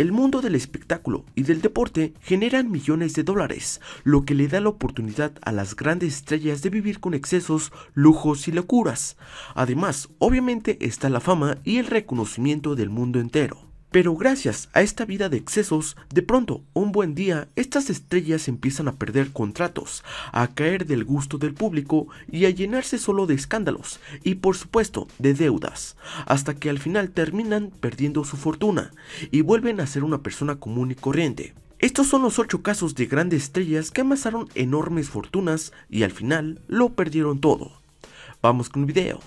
El mundo del espectáculo y del deporte generan millones de dólares, lo que le da la oportunidad a las grandes estrellas de vivir con excesos, lujos y locuras. Además, obviamente está la fama y el reconocimiento del mundo entero. Pero gracias a esta vida de excesos, de pronto, un buen día, estas estrellas empiezan a perder contratos, a caer del gusto del público y a llenarse solo de escándalos y por supuesto de deudas, hasta que al final terminan perdiendo su fortuna y vuelven a ser una persona común y corriente. Estos son los 8 casos de grandes estrellas que amasaron enormes fortunas y al final lo perdieron todo. Vamos con un video.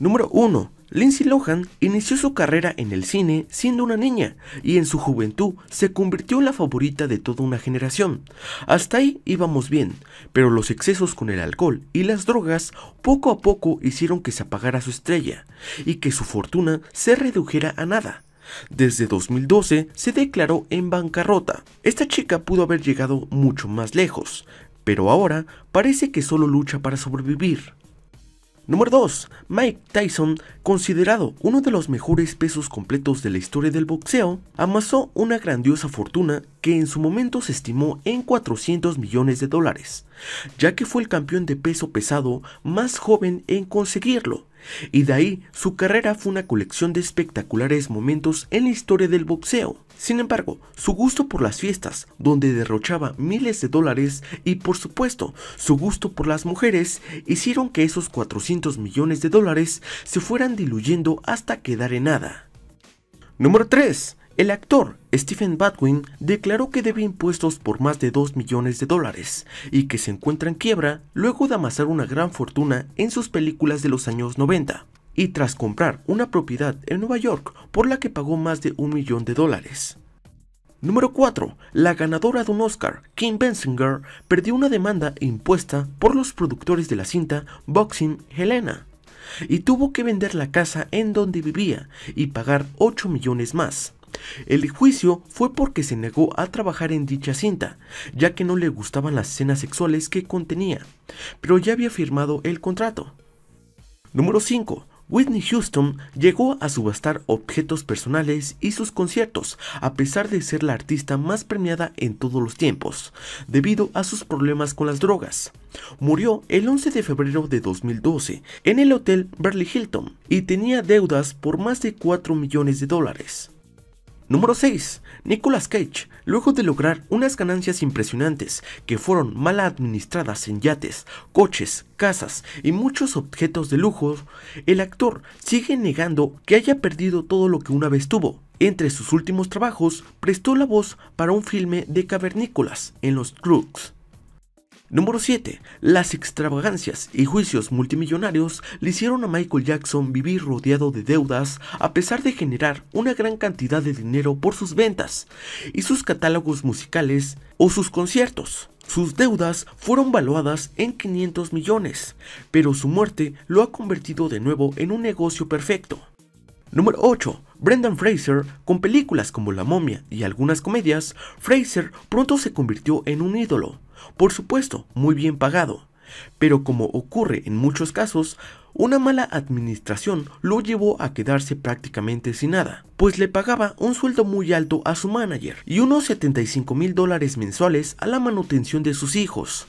Número 1. Lindsay Lohan inició su carrera en el cine siendo una niña y en su juventud se convirtió en la favorita de toda una generación. Hasta ahí íbamos bien, pero los excesos con el alcohol y las drogas poco a poco hicieron que se apagara su estrella y que su fortuna se redujera a nada. Desde 2012 se declaró en bancarrota. Esta chica pudo haber llegado mucho más lejos, pero ahora parece que solo lucha para sobrevivir. Número 2. Mike Tyson, considerado uno de los mejores pesos completos de la historia del boxeo, amasó una grandiosa fortuna que en su momento se estimó en 400 millones de dólares, ya que fue el campeón de peso pesado más joven en conseguirlo. Y de ahí su carrera fue una colección de espectaculares momentos en la historia del boxeo. Sin embargo, su gusto por las fiestas, donde derrochaba miles de dólares, y por supuesto, su gusto por las mujeres, hicieron que esos 400 millones de dólares se fueran diluyendo hasta quedar en nada. Número 3. El actor Stephen Badwin declaró que debe impuestos por más de 2 millones de dólares y que se encuentra en quiebra luego de amasar una gran fortuna en sus películas de los años 90 y tras comprar una propiedad en Nueva York por la que pagó más de un millón de dólares. Número 4. La ganadora de un Oscar, Kim Bensinger, perdió una demanda impuesta por los productores de la cinta Boxing Helena y tuvo que vender la casa en donde vivía y pagar 8 millones más. El juicio fue porque se negó a trabajar en dicha cinta, ya que no le gustaban las escenas sexuales que contenía, pero ya había firmado el contrato. Número 5. Whitney Houston llegó a subastar objetos personales y sus conciertos, a pesar de ser la artista más premiada en todos los tiempos, debido a sus problemas con las drogas. Murió el 11 de febrero de 2012 en el Hotel Burley Hilton y tenía deudas por más de 4 millones de dólares. Número 6. Nicolas Cage. Luego de lograr unas ganancias impresionantes que fueron mal administradas en yates, coches, casas y muchos objetos de lujo, el actor sigue negando que haya perdido todo lo que una vez tuvo. Entre sus últimos trabajos, prestó la voz para un filme de cavernícolas en los Crooks. Número 7. Las extravagancias y juicios multimillonarios le hicieron a Michael Jackson vivir rodeado de deudas a pesar de generar una gran cantidad de dinero por sus ventas y sus catálogos musicales o sus conciertos. Sus deudas fueron valuadas en 500 millones, pero su muerte lo ha convertido de nuevo en un negocio perfecto. Número 8. Brendan Fraser, con películas como La momia y algunas comedias, Fraser pronto se convirtió en un ídolo, por supuesto, muy bien pagado, pero como ocurre en muchos casos, una mala administración lo llevó a quedarse prácticamente sin nada, pues le pagaba un sueldo muy alto a su manager y unos 75 mil dólares mensuales a la manutención de sus hijos.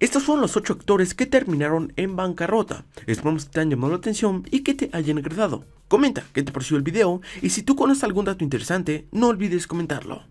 Estos son los 8 actores que terminaron en bancarrota. Esperamos que te hayan llamado la atención y que te hayan agradado. Comenta que te pareció el video y si tú conoces algún dato interesante, no olvides comentarlo.